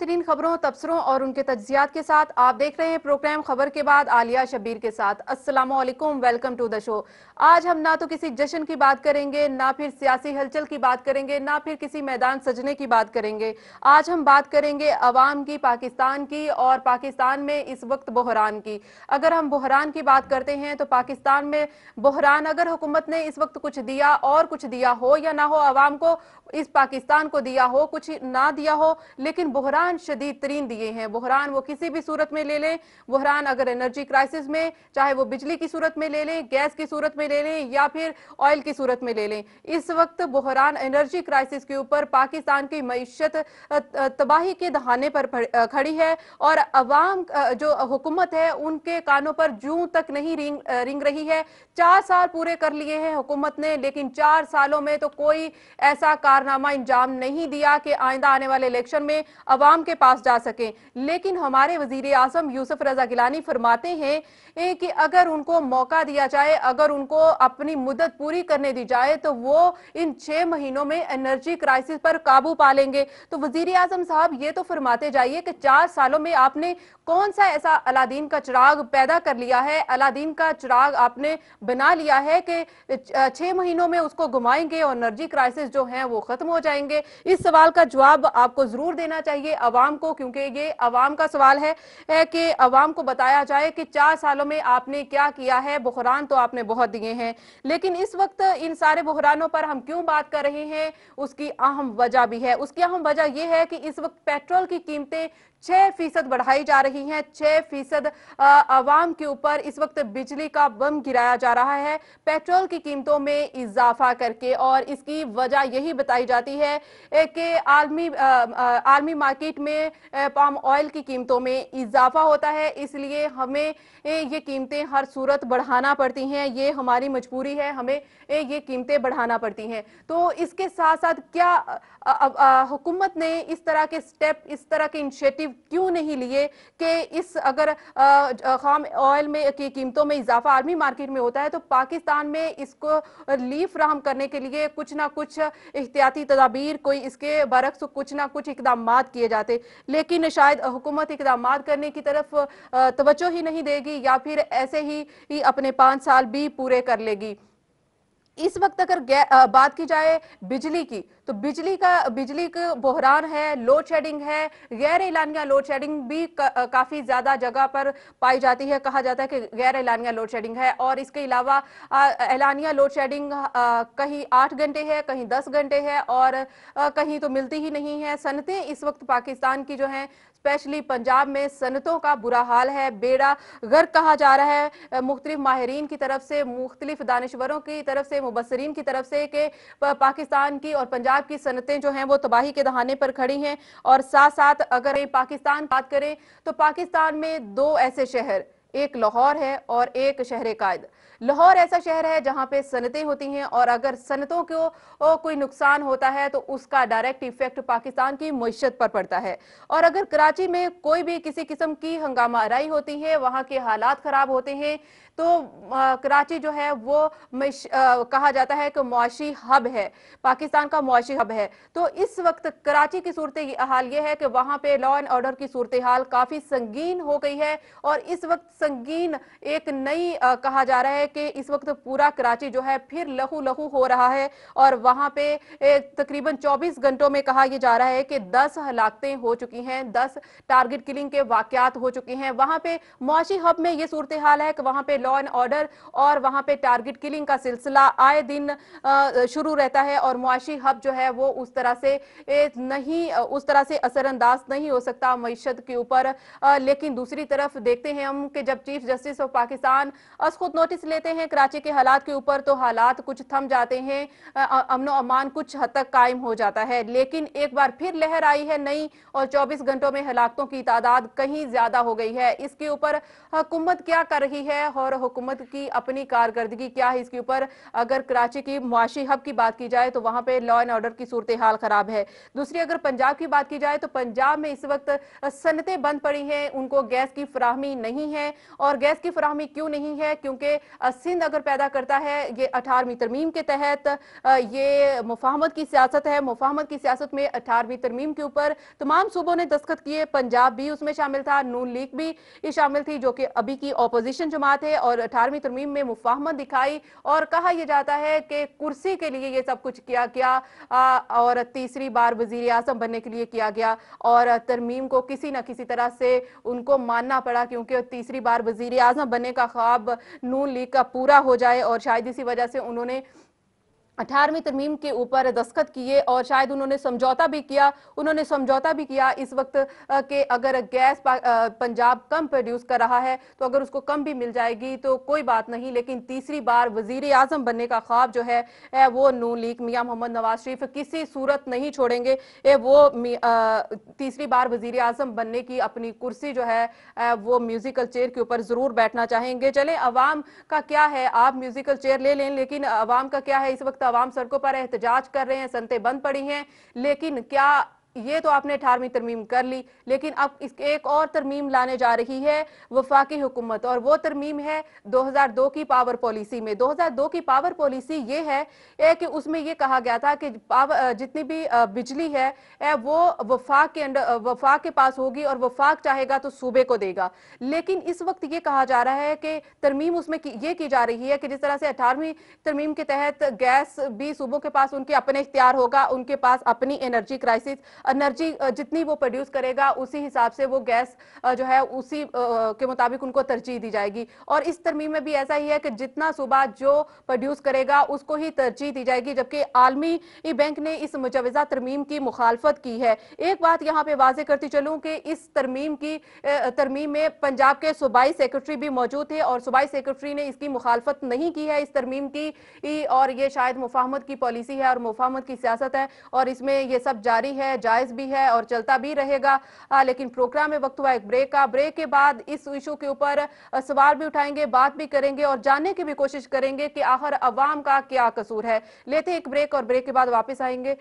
तरीन खबरों तबसरों और उनके तजियात के साथ आप देख रहे हैं प्रोग्राम खबर के बाद आलिया शबीर के साथ असलम वेलकम टू द शो आज हम ना तो किसी जश्न की बात करेंगे ना फिर सियासी हलचल की बात करेंगे ना फिर किसी मैदान सजने की बात करेंगे आज हम बात करेंगे अवाम की पाकिस्तान की और पाकिस्तान में इस वक्त बहरान की अगर हम बहरान की बात करते हैं तो पाकिस्तान में बहरान अगर हुकूमत ने इस वक्त कुछ दिया और कुछ दिया हो या ना हो आवाम को इस पाकिस्तान को दिया हो कुछ ना दिया हो लेकिन बहरान बहरान शदीद तरीन दिए हैं बहरान वो किसी भी सूरत में ले लें बहरान अगर एनर्जी क्राइसिस में चाहे वो बिजली की सूरत में ले लें गैस की सूरत में ले लें या फिर ऑयल की सूरत में ले लें इस वक्त बहरान एनर्जी क्राइसिस के ऊपर पाकिस्तान की मीशत तबाही के दहाने पर खड़ी है और अवाम जो हुकूमत है उनके कानों पर जू तक नहीं रिंग रिंग रही है चार साल पूरे कर लिए हैं हुकूमत ने लेकिन चार सालों में तो कोई ऐसा कारनामा इंजाम नहीं दिया कि आइंदा आने वाले इलेक्शन में अवाम आवाम के पास जा सकें लेकिन हमारे वजीर आजम यूसुफ रजा गिलानी फरमाते हैं कि अगर उनको मौका दिया जाए अगर उनको अपनी मुदत पूरी करने दी जाए तो वो इन छः महीनों में एनर्जी क्राइसिस पर काबू पा लेंगे तो वजीर आजम साहब ये तो फरमाते जाइए कि चार सालों में आपने कौन सा ऐसा अलादीन का चिराग पैदा कर लिया है अलादीन का चिराग आपने बना लिया है कि छः महीनों में उसको घुमाएंगे और एनर्जी क्राइसिस जो है वो ख़त्म हो जाएंगे इस सवाल का जवाब आपको ज़रूर देना चाहिए अवाम को क्योंकि ये अवाम का सवाल है कि अवाम को बताया जाए कि चार सालों में आपने क्या किया है बहरान तो आपने बहुत दिए हैं लेकिन इस वक्त इन सारे बहरानों पर हम क्यों बात कर रहे हैं उसकी अहम वजह भी है उसकी अहम वजह यह है कि इस वक्त पेट्रोल की कीमतें छह फीसद बढ़ाई जा रही हैं छह फीसद आवाम के ऊपर इस वक्त बिजली का बम गिराया जा रहा है पेट्रोल की कीमतों में इजाफा करके और इसकी वजह यही बताई जाती है कि आलमी आलमी मार्केट मार्केट में पाम ऑयल की कीमतों में इजाफा होता है इसलिए हमें ये कीमतें हर सूरत बढ़ाना पड़ती हैं ये हमारी मजबूरी है हमें ये कीमतें बढ़ाना पड़ती हैं तो इसके साथ साथ क्या हुकूमत ने इस तरह के स्टेप इस तरह के इनिशिएटिव क्यों नहीं लिए कि इस अगर खाम ऑयल में की कीमतों में इजाफा आर्मी मार्केट में होता है तो पाकिस्तान में इसको रिलीफ फ्राहम करने के लिए कुछ ना कुछ एहतियाती तदाबीर कोई इसके बरक्स कुछ ना कुछ इकदाम किए जा जाते लेकिन शायद हुकूमत इकदाम करने की तरफ तवज्जो ही नहीं देगी या फिर ऐसे ही, ही अपने पाँच साल भी पूरे कर लेगी इस वक्त अगर बात की जाए बिजली की तो बिजली का बिजली का बहरान है लोड शेडिंग है गैर ऐलानिया लोड शेडिंग भी का, काफ़ी ज़्यादा जगह पर पाई जाती है कहा जाता है कि गैर ऐलानिया लोड शेडिंग है और इसके अलावा ऐलानिया लोड शेडिंग कहीं आठ घंटे है कहीं दस घंटे है और आ, कहीं तो मिलती ही नहीं है सनते इस वक्त पाकिस्तान की जो है स्पेशली पंजाब में सनतों का बुरा हाल है बेड़ा गर्क कहा जा रहा है मुख्तलिफ माहरीन की तरफ से मुख्तलिफ दानश्वरों की तरफ से मुबसरीन की तरफ से कि पाकिस्तान की और पंजाब की सनतें जो हैं वो तबाही के दहाने पर खड़ी हैं और साथ साथ अगर पाकिस्तान बात करें तो पाकिस्तान में दो ऐसे शहर एक लाहौर है और एक शहर कायद लाहौर ऐसा शहर है जहाँ पे सनतें होती हैं और अगर सनतों को कोई नुकसान होता है तो उसका डायरेक्ट इफेक्ट पाकिस्तान की मीशत पर पड़ता है और अगर कराची में कोई भी किसी किस्म की हंगामा आराई होती है वहाँ के हालात ख़राब होते हैं तो आ, कराची जो है वो आ, कहा जाता है कि मुआशी हब है पाकिस्तान का मुआशी हब है तो इस वक्त कराची की सूरत हाल ये है कि वहाँ पे लॉ एंड ऑर्डर की सूरत हाल काफ़ी संगीन हो गई है और इस वक्त संगीन एक नई कहा जा रहा है कि इस वक्त पूरा कराची जो है फिर लहू लहू हो रहा है और वहां पे तकरीबन 24 घंटों में कहा यह जा रहा है कि 10 हलाकते हो चुकी हैं 10 टारगेट किलिंग के वाकत हो चुके हैं वहां पे मुआशी हब में यह सूरत हाल है कि वहां पे लॉ एंड ऑर्डर और वहां पे टारगेट किलिंग का सिलसिला आए दिन शुरू रहता है और मुआशी हब जो है वो उस तरह से नहीं उस तरह से असरअंदाज नहीं हो सकता मीशत के ऊपर लेकिन दूसरी तरफ देखते हैं हम कि जब चीफ जस्टिस ऑफ पाकिस्तान अस खुद नोटिस लेते हैं कराची के हालात के ऊपर तो हालात कुछ थम जाते हैं अमनो अमान कुछ हद तक कायम हो जाता है लेकिन एक बार फिर लहर आई है नई और चौबीस घंटों में हलाकतों की तादाद कहीं ज्यादा हो गई है इसके ऊपर हुकूमत क्या कर रही है और हुकूमत की अपनी कारकर्दगी क्या है इसके ऊपर अगर कराची की मुआशी हब की बात की जाए तो वहां पर लॉ एंड ऑर्डर की सूरत हाल खराब है दूसरी अगर पंजाब की बात की जाए तो पंजाब में इस वक्त सनतें बंद पड़ी हैं उनको गैस की फ्राहमी नहीं है और गैस की फराहमी क्यों नहीं है क्योंकि सिंध अगर पैदा करता है ये अठारहवीं तरमीम के तहत ये मुफाहमत की सियासत है मुफाहमत की सियासत में अठारहवीं तरमीम के ऊपर तमाम सूबों ने दस्खत किए पंजाब भी उसमें शामिल था नून लीग भी ये शामिल थी जो कि अभी की अपोजिशन जमात है और अठारहवीं तरमीम में मुफाहमत दिखाई और कहा यह जाता है कि कुर्सी के लिए यह सब कुछ किया गया और तीसरी बार वजीर आजम बनने के लिए किया गया और तरमीम को किसी ना किसी तरह से उनको मानना पड़ा क्योंकि तीसरी बार वजीर आजम बनने का ख्वाब नून लीग का पूरा हो जाए और शायद इसी वजह से उन्होंने अठारहवीं तरमीम के ऊपर दस्खत किए और शायद उन्होंने समझौता भी किया उन्होंने समझौता भी किया इस वक्त के अगर गैस पंजाब कम प्रोड्यूस कर रहा है तो अगर उसको कम भी मिल जाएगी तो कोई बात नहीं लेकिन तीसरी बार वजीर आजम बनने का ख्वाब जो है वो नू लीग मियाँ मोहम्मद नवाज शरीफ किसी सूरत नहीं छोड़ेंगे वो तीसरी बार वजीर आजम बनने की अपनी कुर्सी जो है वो म्यूजिकल चेयर के ऊपर ज़रूर बैठना चाहेंगे चले अवाम का क्या है आप म्यूजिकल चेयर ले लें लेकिन अवाम का क्या है इस वक्त आवाम सड़कों पर एहतजाज कर रहे हैं संतें बंद पड़ी हैं लेकिन क्या ये तो आपने अठारहवीं तरमीम कर ली लेकिन अब इस एक और तरमीम लाने जा रही है वफाकी हुकूमत और वो तरमीम है 2002 की पावर पॉलिसी में 2002 की पावर पॉलिसी ये है कि उसमें ये कहा गया था कि पावर जितनी भी बिजली है वो वफाक के अंडर वफाक के पास होगी और वफाक चाहेगा तो सूबे को देगा लेकिन इस वक्त ये कहा जा रहा है कि तरमीम उसमें की, ये की जा रही है कि जिस तरह से अठारहवीं तरमीम के तहत गैस भी सूबों के पास उनके अपने इख्तियार होगा उनके पास अपनी एनर्जी क्राइसिस एनर्जी जितनी वो प्रोड्यूस करेगा उसी हिसाब से वो गैस जो है उसी के मुताबिक उनको तरजीह दी जाएगी और इस तरमीम में भी ऐसा ही है कि जितना सूबा जो प्रोड्यूस करेगा उसको ही तरजीह दी जाएगी जबकि आलमी बैंक ने इस मुजवजा तरमीम की मुखालफत की है एक बात यहाँ पे वाजे करती चलूँ कि इस तरमीम की तरमीम में पंजाब के सूबाई सेक्रेटरी भी मौजूद थे और सूबाई सेक्रेटरी ने इसकी मुखालफत नहीं की है इस तरमीम की और ये शायद मुफाहमत की पॉलिसी है और मुफाहमत की सियासत है और इसमें यह सब जारी है जारी जायज भी है और चलता भी रहेगा लेकिन प्रोग्राम में वक्त हुआ एक ब्रेक का ब्रेक के बाद इस इशू के ऊपर सवाल भी उठाएंगे बात भी करेंगे और जानने की भी कोशिश करेंगे कि आखिर अवाम का क्या कसूर है लेते एक ब्रेक और ब्रेक के बाद वापिस आएंगे